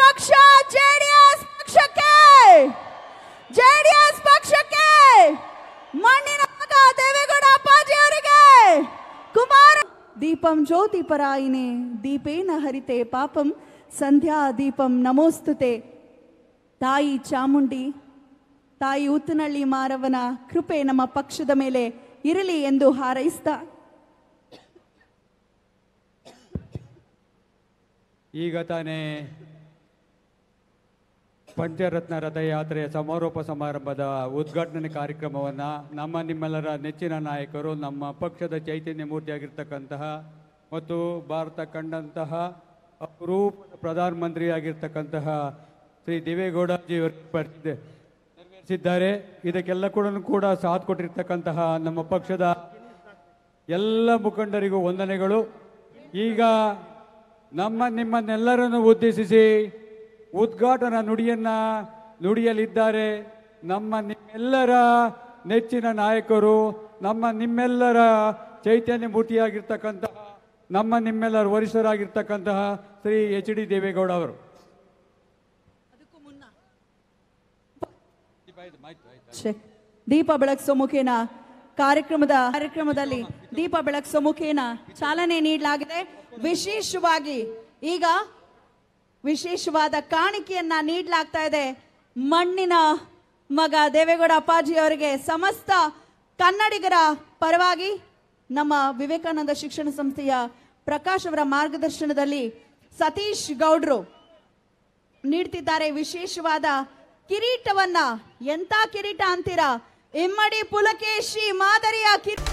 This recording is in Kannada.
ಪಕ್ಷ ಜೆಡಿಎಸ್ ಪಕ್ಷಕ್ಕೆ ಪಕ್ಷಕ್ಕೆ ಅವರಿಗೆ ಕುಮಾರ ದೀಪಂ ಜ್ಯೋತಿ ಪರಾಯಿನೇ ದೀಪೇನ ಹರಿತೆ ಪಾಪಂ ಸಂಧ್ಯಾ ದೀಪಂ ನಮೋಸ್ತುತೆ ತಾಯಿ ಚಾಮುಂಡಿ ತಾಯಿ ಉತ್ತನಳ್ಳಿ ಮಾರವನ ಕೃಪೆ ನಮ್ಮ ಪಕ್ಷದ ಮೇಲೆ ಇರಲಿ ಎಂದು ಹಾರೈಸ್ತಾ ಈಗ ತಾನೇ ಪಂಚರತ್ನ ರಥಯಾತ್ರೆಯ ಸಮಾರೋಪ ಸಮಾರಂಭದ ಉದ್ಘಾಟನೆ ಕಾರ್ಯಕ್ರಮವನ್ನು ನಮ್ಮ ನಿಮ್ಮೆಲ್ಲರ ನೆಚ್ಚಿನ ನಾಯಕರು ನಮ್ಮ ಪಕ್ಷದ ಚೈತನ್ಯ ಮೂರ್ತಿಯಾಗಿರ್ತಕ್ಕಂತಹ ಮತ್ತು ಭಾರತ ಕಂಡಂತಹ ಅಪರೂಪ ಪ್ರಧಾನಮಂತ್ರಿಯಾಗಿರ್ತಕ್ಕಂತಹ ಶ್ರೀ ದೇವೇಗೌಡಜಿಯವರು ಏರ್ಪಡಿಸಿದೆ ನೆರವೇರಿಸಿದ್ದಾರೆ ಇದಕ್ಕೆಲ್ಲ ಕೂಡ ಕೂಡ ಸಾಥ್ ಕೊಟ್ಟಿರ್ತಕ್ಕಂತಹ ನಮ್ಮ ಪಕ್ಷದ ಎಲ್ಲ ಮುಖಂಡರಿಗೂ ವಂದನೆಗಳು ಈಗ ನಮ್ಮ ನಿಮ್ಮನ್ನೆಲ್ಲರನ್ನು ಉದ್ದೇಶಿಸಿ ಉದ್ಘಾಟನಾ ನುಡಿಯನ್ನ ನುಡಿಯಲಿದ್ದಾರೆ ನಮ್ಮ ನಿಮ್ಮೆಲ್ಲರ ನೆಚ್ಚಿನ ನಾಯಕರು ನಮ್ಮ ನಿಮ್ಮೆಲ್ಲರ ಚೈತನ್ಯ ಮೂರ್ತಿಯಾಗಿರ್ತಕ್ಕಂತಹ ನಮ್ಮ ನಿಮ್ಮೆಲ್ಲರ ವರಿಷ್ಠರಾಗಿರ್ತಕ್ಕಂತಹ ಶ್ರೀ ಎಚ್ ಡಿ ದೇವೇಗೌಡ ಅವರು ದೀಪ ಬೆಳಗಿಸೋ ಮುಖೇನ ಕಾರ್ಯಕ್ರಮದ ಕಾರ್ಯಕ್ರಮದಲ್ಲಿ ದೀಪ ಬೆಳಗಿಸೋ ಮುಖೇನ ಚಾಲನೆ ನೀಡಲಾಗಿದೆ ವಿಶೇಷವಾಗಿ ಈಗ ವಿಶೇಷವಾದ ಕಾಣಿಕೆಯನ್ನ ನೀಡಲಾಗ್ತಾ ಇದೆ ಮಣ್ಣಿನ ಮಗ ದೇವೇಗೌಡ ಅಪ್ಪಾಜಿ ಅವರಿಗೆ ಸಮಸ್ತ ಕನ್ನಡಿಗರ ಪರವಾಗಿ ನಮ್ಮ ವಿವೇಕಾನಂದ ಶಿಕ್ಷಣ ಸಂಸ್ಥೆಯ ಪ್ರಕಾಶ್ ಅವರ ಮಾರ್ಗದರ್ಶನದಲ್ಲಿ ಸತೀಶ್ ಗೌಡ್ರು ನೀಡ್ತಿದ್ದಾರೆ ವಿಶೇಷವಾದ ಕಿರೀಟವನ್ನ ಎಂತ ಕಿರೀಟ ಅಂತೀರಾ ಇಮ್ಮಡಿ ಪುಲಕೇಶಿ ಮಾದರಿಯ ಕಿರೀಟ